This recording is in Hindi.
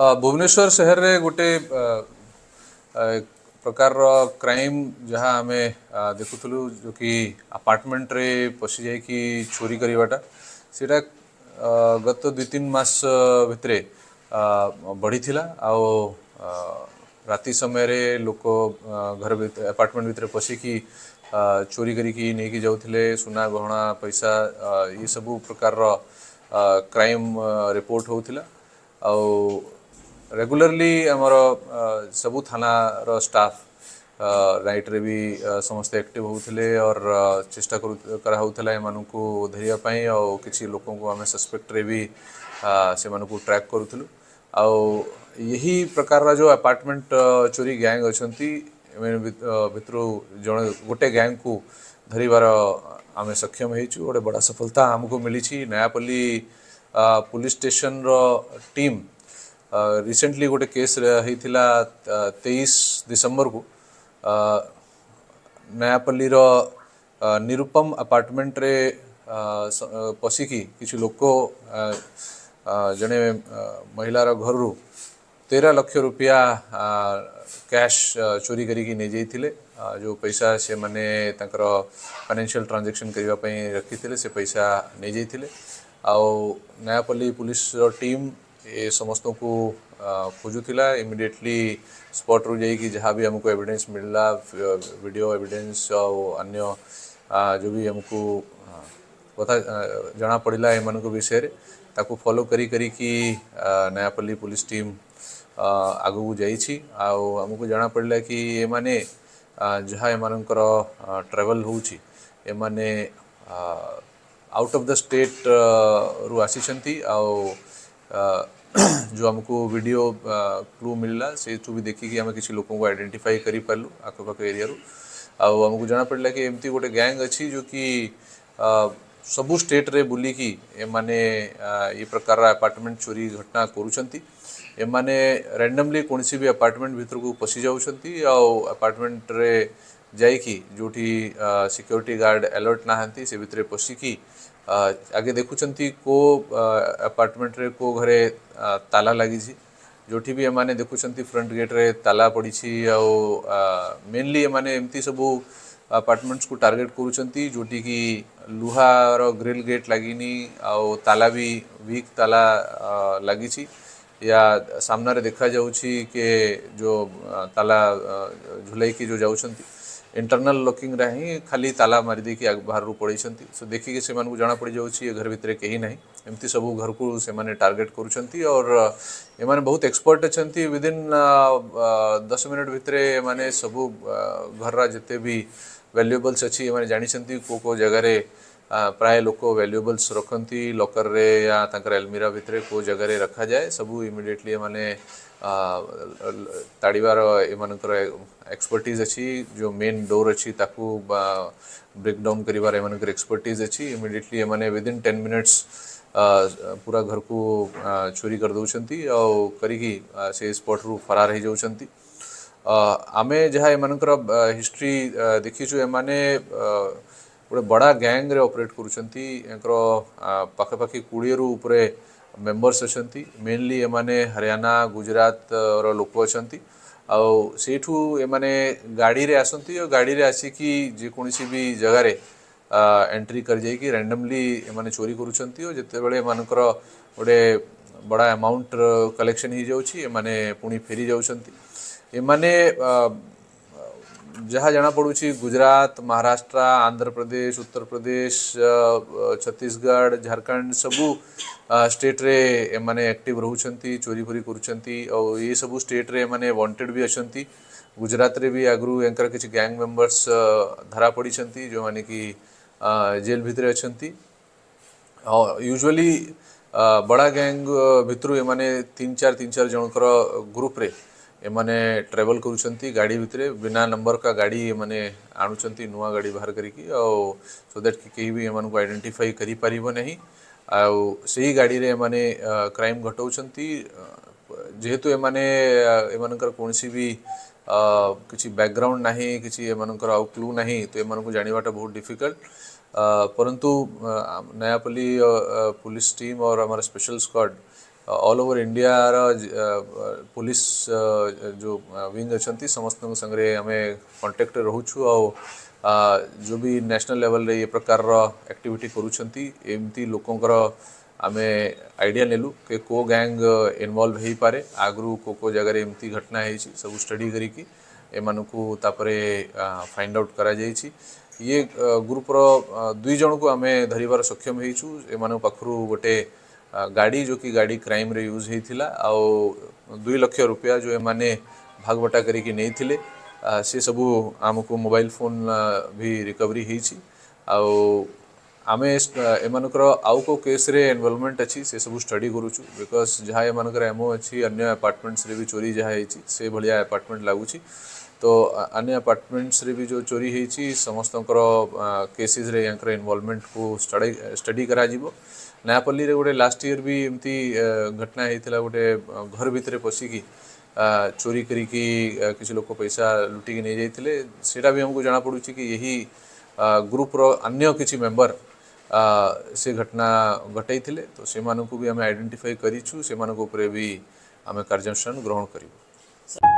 भुवनेश्वर शहर रे गोटे प्रकार क्राइम जहाँ आम देखुल जो कि आपार्टमेंट रे पशि जा चोरी करवाटा से गत दु तीन मस भरे बढ़ी आ राति समय रे लोक घर आपार्टमेंट भितर पशिकी चोरी करी की नहीं की सुना गहना पैसा ये सब प्रकार क्राइम रिपोर्ट होता आ रेगुलरली आम सब थाना स्टाफ नाइट रे भी समस्त एक्टिव होते और चेष्टा कराला एम को धरियापी और किसी लोक सस्पेक्टे भी से ट्राक करूँ आ यही प्रकार जो अपार्टमेंट चोरी गैंग अच्छा भितर जो गोटे गैंग को धरवार आम सक्षम होचु गोटे बड़ा सफलता आमको मिली नयापल्ली पुलिस स्टेशन रीम रिसेंटली गोटे केस होता तेईस डिसेम्बर को नयापल्लीर निरूपम आपार्टमेंट रे पशिकी कि लोक जड़े महिला घर रु तेरह लक्ष रुपया कैश चोरी करी जो पैसा से मैंने फाइनेंशियल ट्रांजेक्शन करने रखी थे से पैसा नहीं जाते आयापल्ली पुलिस टीम ଏ ସମସ୍ତଙ୍କୁ ଖୋଜୁଥିଲା ଇମିଡ଼ିଏଟଲି ସ୍ପଟ୍ରୁ ଯାଇକି ଯାହା ବି ଆମକୁ ଏଭିଡେନ୍ସ ମିଳିଲା ଭିଡ଼ିଓ ଏଭିଡେନ୍ସ ଆଉ ଅନ୍ୟ ଯେଉଁ ବି ଆମକୁ କଥା ଜଣାପଡ଼ିଲା ଏମାନଙ୍କ ବିଷୟରେ ତାକୁ ଫଲୋ କରି କରିକି ନୟାପଲ୍ଲୀ ପୋଲିସ ଟିମ୍ ଆଗକୁ ଯାଇଛି ଆଉ ଆମକୁ ଜଣାପଡ଼ିଲା କି ଏମାନେ ଯାହା ଏମାନଙ୍କର ଟ୍ରାଭେଲ୍ ହେଉଛି ଏମାନେ ଆଉଟ୍ ଅଫ୍ ଦ ଷ୍ଟେଟ୍ରୁ ଆସିଛନ୍ତି ଆଉ जो आमको वीडियो क्लू मिलला से भी देखी कि हमें किसी लोगों को आइडेंटिफाई करी पालू एरिया रु आउ हमको कि एमती गोटे गैंग अच्छी जो कि सबु स्टेट रे बुली कि ए माने ए प्रकार रा अपार्टमेंट चोरी घटना करूँ एम माने रैंडमली कोनसी भी अपार्टमेंट भीतर को पसी जाउछंती आउ अपार्टमेंट गार्ड अलर्ट नाहंती से भीतर पसी आगे देखुंती को आपार्टमेंट को घरे ताला लगी जो भी एम देखुंत फ्रंट गेट्रे ताला पड़ी आउ मेनली एमती सब आपार्टमेंट्स को टारगेट करोटी की लुहार ग्रिल गेट लगनी आउ ताला भी विक् ताला लगी या सामने देखा जो ताला झुलई की जो जाती इंटरनाल लकिंग हिं खाली ताला मारि देक बाहर पड़े सो देखिए से जना पड़ जा घर भितर कहीं ना एमती सब घर को टार्गेट कर बहुत एक्सपर्ट अच्छा विदिन दस मिनिट भितर सब घर जिते भी भाल्युएबल्स अच्छी जानते को कौ जगह प्राय लोक वैल्युएबल्स रखती लकर एलमिरा भितर कौ जगार रखा जाए सब इमिडली ताड़ एम एक्सपर्टिज अच्छी जो मेन डोर अच्छी ब्रेक डाउन कर एक्सपर्टिज अच्छी immediately within ten minutes पूरा घर को चोरी कर करदे स्पट रु फरार हो जाऊँ आम जहाँ एमकर हिस्ट्री देखीचु एम ଗୋଟେ ବଡ଼ା ଗ୍ୟାଙ୍ଗରେ ଅପରେଟ୍ କରୁଛନ୍ତି ୟାଙ୍କର ପାଖାପାଖି କୋଡ଼ିଏରୁ ଉପରେ ମେମ୍ବର୍ସ ଅଛନ୍ତି ମେନଲି ଏମାନେ ହରିୟାଣା ଗୁଜରାଟର ଲୋକ ଅଛନ୍ତି ଆଉ ସେଇଠୁ ଏମାନେ ଗାଡ଼ିରେ ଆସନ୍ତି ଆଉ ଗାଡ଼ିରେ ଆସିକି ଯେକୌଣସି ବି ଜାଗାରେ ଏଣ୍ଟ୍ରି କରିଯାଇକି ରାଣ୍ଡମଲି ଏମାନେ ଚୋରି କରୁଛନ୍ତି ଓ ଯେତେବେଳେ ଏମାନଙ୍କର ଗୋଟେ ବଡ଼ ଆମାଉଣ୍ଟ କଲେକ୍ସନ୍ ହେଇଯାଉଛି ଏମାନେ ପୁଣି ଫେରି ଯାଉଛନ୍ତି ଏମାନେ जहाँ जाना पड़ू गुजरात महाराष्ट्र आंध्र प्रदेश उत्तर प्रदेश छत्तीसगढ़ झारखंड सबू स्टेट रे एक्टिव रोचन्ति चोरी फोरी कर और ये स्टेट रे वांटेड भी अच्छा गुजरात रे भी आगु एंकर किसी गैंग मेम्बर्स धरा पड़ी जो मैंने कि जेल भितर अच्छा यूजुआली बड़ा गैंग भितर एमाने तीन चार तीन चार जनकर ग्रुप रे एमने ट्रेवल कर गाड़ी भितर बिना नंबर का गाड़ी मैंने आणुंट नुआ गाड़ी बाहर करी सो दैट कहीं भी एम को आईडेटिफाई करपर ना से ही गाड़ी रे माने क्राइम घटाऊँ जेहेतु एम कौन भी किसी बैकग्राउंड ना कि क्लू नहीं तो यम को जानवाटा बहुत डिफिकल्ट परंतु नयापल्ली पुलिस टीम और आम स्पेशल स्क्वाड ଅଲ୍ ଓଭର୍ ଇଣ୍ଡିଆର ପୋଲିସ ଯେଉଁ ୱିଙ୍ଗ ଅଛନ୍ତି ସମସ୍ତଙ୍କ ସାଙ୍ଗରେ ଆମେ କଣ୍ଟାକ୍ଟରେ ରହୁଛୁ ଆଉ ଯେଉଁ ବି ନ୍ୟାସନାଲ୍ ଲେଭେଲରେ ଏ ପ୍ରକାରର ଆକ୍ଟିଭିଟି କରୁଛନ୍ତି ଏମିତି ଲୋକଙ୍କର ଆମେ ଆଇଡ଼ିଆ ନେଲୁ କି କେଉଁ ଗ୍ୟାଙ୍ଗ ଇନଭଲ୍ଭ ହେଇପାରେ ଆଗରୁ କେଉଁ କେଉଁ ଜାଗାରେ ଏମିତି ଘଟଣା ହେଇଛି ସବୁ ଷ୍ଟଡି କରିକି ଏମାନଙ୍କୁ ତାପରେ ଫାଇଣ୍ଡ ଆଉଟ୍ କରାଯାଇଛି ଇଏ ଗ୍ରୁପର ଦୁଇ ଜଣକୁ ଆମେ ଧରିବାର ସକ୍ଷମ ହେଇଛୁ ଏମାନଙ୍କ ପାଖରୁ ଗୋଟେ गाड़ी जो कि गाड़ी क्राइम रे यूज होता आउ दुई लक्ष रुपया जो एमाने भागवटा करके नहीं सी आम को मोबाइल फोन भी रिकवरी हो आमे एम आउ को केस्रे इनवलमेंट अच्छी से सब स्टडी करुच्छ बिकज जहाँ एमओ अच्छी अन्य एपार्टमेंट्स भी चोरी जहाँ से भाई एपार्टमेंट लगुच तो अन्य अपार्टमेंट्स रे भी जो चोरी हो समस्त केसेस रे याकर इनवल्वमेंट को स्टडी स्टडी नयापल्ली गोटे लास्ट ईयर भी एमती घटना होता गोटे घर भितर पशिकी चोरी करी किसी लोक पैसा लुटिक नहीं जाइए से भी हमको जना पड़ू कि यही ग्रुप अन्य किसी मेम्बर से घटना घटाई तो से भी आम आइडेटिफाई कार्यानुषान ग्रहण करूँ